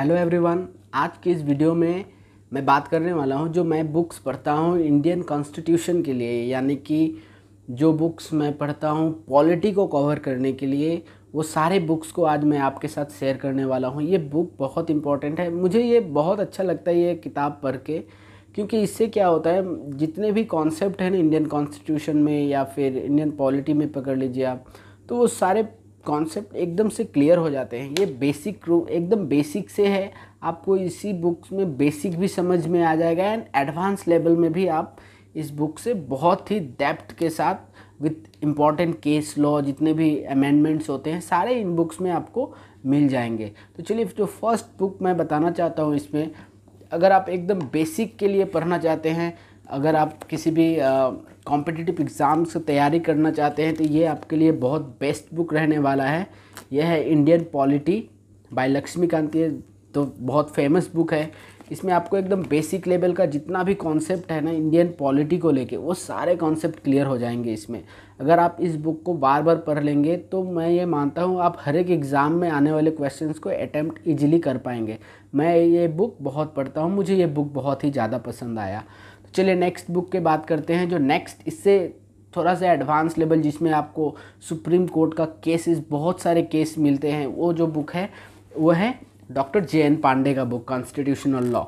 hello everyone आज के इस वीडियो में मैं बात करने वाला हूँ जो मैं बुक्स पढ़ता हूँ इंडियन कॉन्स्टिट्यूशन के लिए यानी कि जो बुक्स मैं पढ़ता हूँ पॉलिटी को कवर करने के लिए वो सारे बुक्स को आज मैं आपके साथ शेयर करने वाला हूँ ये बुक बहुत इंपॉर्टेंट है मुझे ये बहुत अच्छा लगता है ये किताब पढ़ के क्योंकि इससे क्या होता है जितने भी कॉन्सेप्ट हैं ना इंडियन कॉन्स्टिट्यूशन में या फिर इंडियन पॉलिटी में पकड़ लीजिए आप तो वो सारे कॉन्सेप्ट एकदम से क्लियर हो जाते हैं ये बेसिक रू एकदम बेसिक से है आपको इसी बुक्स में बेसिक भी समझ में आ जाएगा एंड एडवांस लेवल में भी आप इस बुक से बहुत ही डेप्थ के साथ विथ इम्पॉर्टेंट केस लॉ जितने भी अमेंडमेंट्स होते हैं सारे इन बुक्स में आपको मिल जाएंगे तो चलिए जो फर्स्ट बुक मैं बताना चाहता हूँ इसमें अगर आप एकदम बेसिक के लिए पढ़ना चाहते हैं अगर आप किसी भी कॉम्पिटिटिव एग्ज़ाम्स की तैयारी करना चाहते हैं तो ये आपके लिए बहुत बेस्ट बुक रहने वाला है यह है इंडियन पॉलिटी बाय लक्ष्मीकांत ये तो बहुत फेमस बुक है इसमें आपको एकदम बेसिक लेवल का जितना भी कॉन्सेप्ट है ना इंडियन पॉलिटी को लेके वो सारे कॉन्सेप्ट क्लियर हो जाएंगे इसमें अगर आप इस बुक को बार बार पढ़ लेंगे तो मैं ये मानता हूँ आप हर एक एग्ज़ाम में आने वाले क्वेश्चंस को अटैम्प्ट ईजिली कर पाएंगे मैं ये बुक बहुत पढ़ता हूँ मुझे ये बुक बहुत ही ज़्यादा पसंद आया चलिए नेक्स्ट बुक के बात करते हैं जो नेक्स्ट इससे थोड़ा सा एडवांस लेवल जिसमें आपको सुप्रीम कोर्ट का केसेस बहुत सारे केस मिलते हैं वो जो बुक है वो है डॉक्टर जे एन पांडे का बुक कॉन्स्टिट्यूशनल लॉ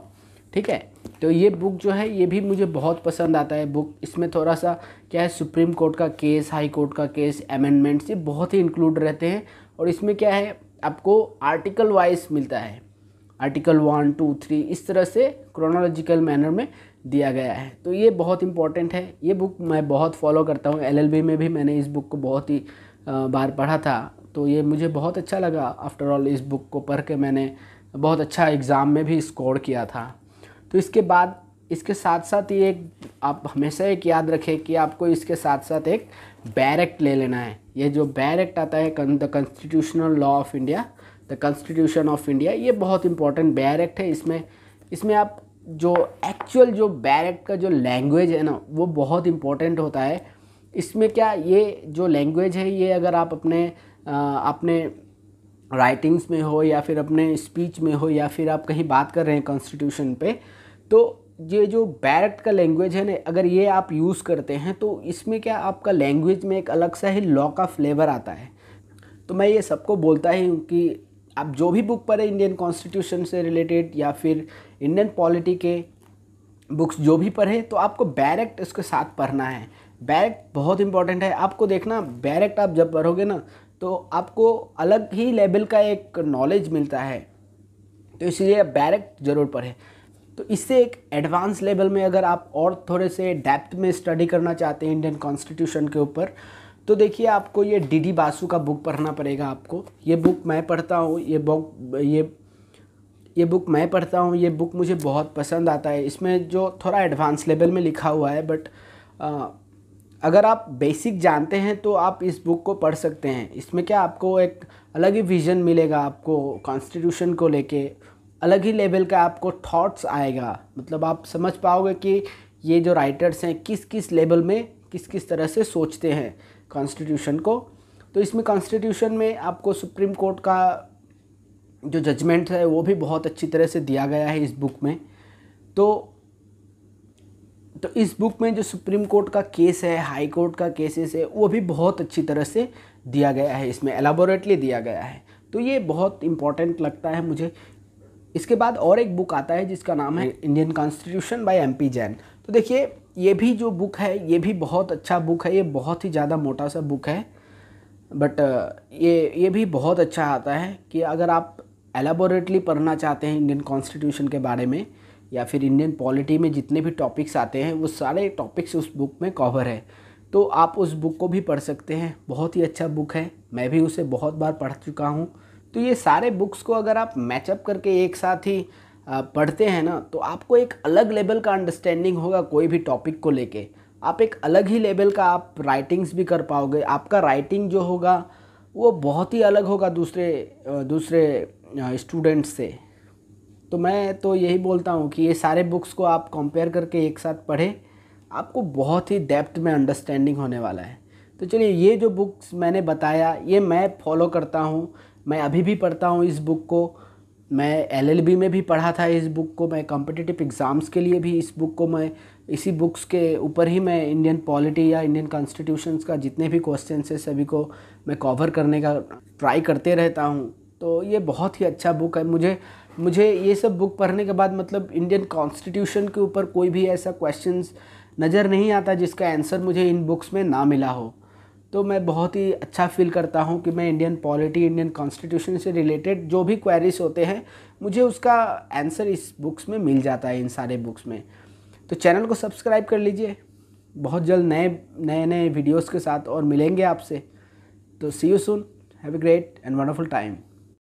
ठीक है तो ये बुक जो है ये भी मुझे बहुत पसंद आता है बुक इसमें थोड़ा सा क्या है सुप्रीम कोर्ट का केस हाई कोर्ट का केस अमेंडमेंट्स ये बहुत ही इंक्लूड रहते हैं और इसमें क्या है आपको आर्टिकल वाइज मिलता है आर्टिकल वन टू थ्री इस तरह से क्रोनोलॉजिकल मैनर में दिया गया है तो ये बहुत इंपॉर्टेंट है ये बुक मैं बहुत फॉलो करता हूँ एलएलबी में भी मैंने इस बुक को बहुत ही बार पढ़ा था तो ये मुझे बहुत अच्छा लगा आफ्टर ऑल इस बुक को पढ़ के मैंने बहुत अच्छा एग्ज़ाम में भी स्कोर किया था तो इसके बाद इसके साथ साथ ये एक आप हमेशा एक याद रखें कि आपको इसके साथ साथ एक बैरेक्ट ले लेना है ये जो बैरेक्ट आता है the constitutional law of India the constitution of India ये बहुत इंपॉर्टेंट बैर एक्ट है इसमें इसमें आप जो एक्चुअल जो बैर एक्ट का जो लैंग्वेज है ना वो बहुत इंपॉर्टेंट होता है इसमें क्या ये जो लैंग्वेज है ये अगर आप अपने अपने राइटिंग्स में हो या फिर अपने स्पीच में हो या फिर आप कहीं बात कर रहे हैं कॉन्स्टिट्यूशन पे तो ये जो बैरट का लैंग्वेज है ना अगर ये आप यूज़ करते हैं तो इसमें क्या आपका लैंग्वेज में एक अलग सा ही लॉ का फ्लेवर आता है तो मैं ये सबको बोलता ही हूँ कि आप जो भी बुक पढ़े इंडियन कॉन्स्टिट्यूशन से रिलेटेड या फिर इंडियन पॉलिटी के बुक्स जो भी पढ़े तो आपको बैरेक्ट इसके साथ पढ़ना है बैरेक्ट बहुत इंपॉर्टेंट है आपको देखना बैरेक्ट आप जब पढ़ोगे ना तो आपको अलग ही लेवल का एक नॉलेज मिलता है तो इसलिए बैरेक्ट ज़रूर पढ़ें तो इससे एक एडवांस लेवल में अगर आप और थोड़े से डेप्थ में स्टडी करना चाहते हैं इंडियन कॉन्स्टिट्यूशन के ऊपर तो देखिए आपको ये डी डी बासु का बुक पढ़ना पड़ेगा आपको ये बुक मैं पढ़ता हूँ ये बुक ये ये बुक मैं पढ़ता हूँ ये बुक मुझे बहुत पसंद आता है इसमें जो थोड़ा एडवांस लेवल में लिखा हुआ है बट आ, अगर आप बेसिक जानते हैं तो आप इस बुक को पढ़ सकते हैं इसमें क्या आपको एक अलग ही विजन मिलेगा आपको कॉन्स्टिट्यूशन को लेके अलग ही लेवल का आपको थॉट्स आएगा मतलब आप समझ पाओगे कि ये जो राइटर्स हैं किस किस लेवल में किस किस तरह से सोचते हैं कॉन्स्टिट्यूशन को तो इसमें कॉन्स्टिट्यूशन में आपको सुप्रीम कोर्ट का जो जजमेंट है वो भी बहुत अच्छी तरह से दिया गया है इस बुक में तो तो इस बुक में जो सुप्रीम कोर्ट का केस है हाई कोर्ट का केसेस है वो भी बहुत अच्छी तरह से दिया गया है इसमें एलाबोरेटली दिया गया है तो ये बहुत इम्पॉर्टेंट लगता है मुझे इसके बाद और एक बुक आता है जिसका नाम है Indian constitution by M P Jain तो देखिए ये भी जो बुक है ये भी बहुत अच्छा बुक है ये बहुत ही ज़्यादा मोटा सा बुक है बट uh, ये ये भी बहुत अच्छा आता है कि अगर आप एलाबोरेटली पढ़ना चाहते हैं इंडियन कॉन्स्टिट्यूशन के बारे में या फिर इंडियन पॉलिटी में जितने भी टॉपिक्स आते हैं वो सारे टॉपिक्स उस बुक में कवर है तो आप उस बुक को भी पढ़ सकते हैं बहुत ही अच्छा बुक है मैं भी उसे बहुत बार पढ़ चुका हूँ तो ये सारे बुक्स को अगर आप मैचअप करके एक साथ ही पढ़ते हैं ना तो आपको एक अलग लेवल का अंडरस्टैंडिंग होगा कोई भी टॉपिक को लेके आप एक अलग ही लेवल का आप राइटिंग्स भी कर पाओगे आपका राइटिंग जो होगा वो बहुत ही अलग होगा दूसरे दूसरे स्टूडेंट्स से तो मैं तो यही बोलता हूँ कि ये सारे बुक्स को आप कंपेयर करके एक साथ पढ़ें आपको बहुत ही डेप्थ में अंडरस्टैंडिंग होने वाला है तो चलिए ये जो बुक्स मैंने बताया ये मैं फॉलो करता हूँ मैं अभी भी पढ़ता हूँ इस बुक को मैं एलएलबी में भी पढ़ा था इस बुक को मैं कॉम्पिटिटिव एग्ज़ाम्स के लिए भी इस बुक को मैं इसी बुक्स के ऊपर ही मैं इंडियन पॉलिटी या इंडियन कॉन्स्टिट्यूशन का जितने भी क्वेश्चन है सभी को मैं कवर करने का ट्राई करते रहता हूँ तो ये बहुत ही अच्छा बुक है मुझे मुझे ये सब बुक पढ़ने के बाद मतलब इंडियन कॉन्स्टिट्यूशन के ऊपर कोई भी ऐसा क्वेश्चन नज़र नहीं आता जिसका आंसर मुझे इन बुक्स में ना मिला हो तो मैं बहुत ही अच्छा फील करता हूँ कि मैं इंडियन पॉलिटी इंडियन कॉन्स्टिट्यूशन से रिलेटेड जो भी क्वेरीज होते हैं मुझे उसका आंसर इस बुक्स में मिल जाता है इन सारे बुक्स में तो चैनल को सब्सक्राइब कर लीजिए बहुत जल्द नए नए नए वीडियोस के साथ और मिलेंगे आपसे तो see you soon have a great and wonderful time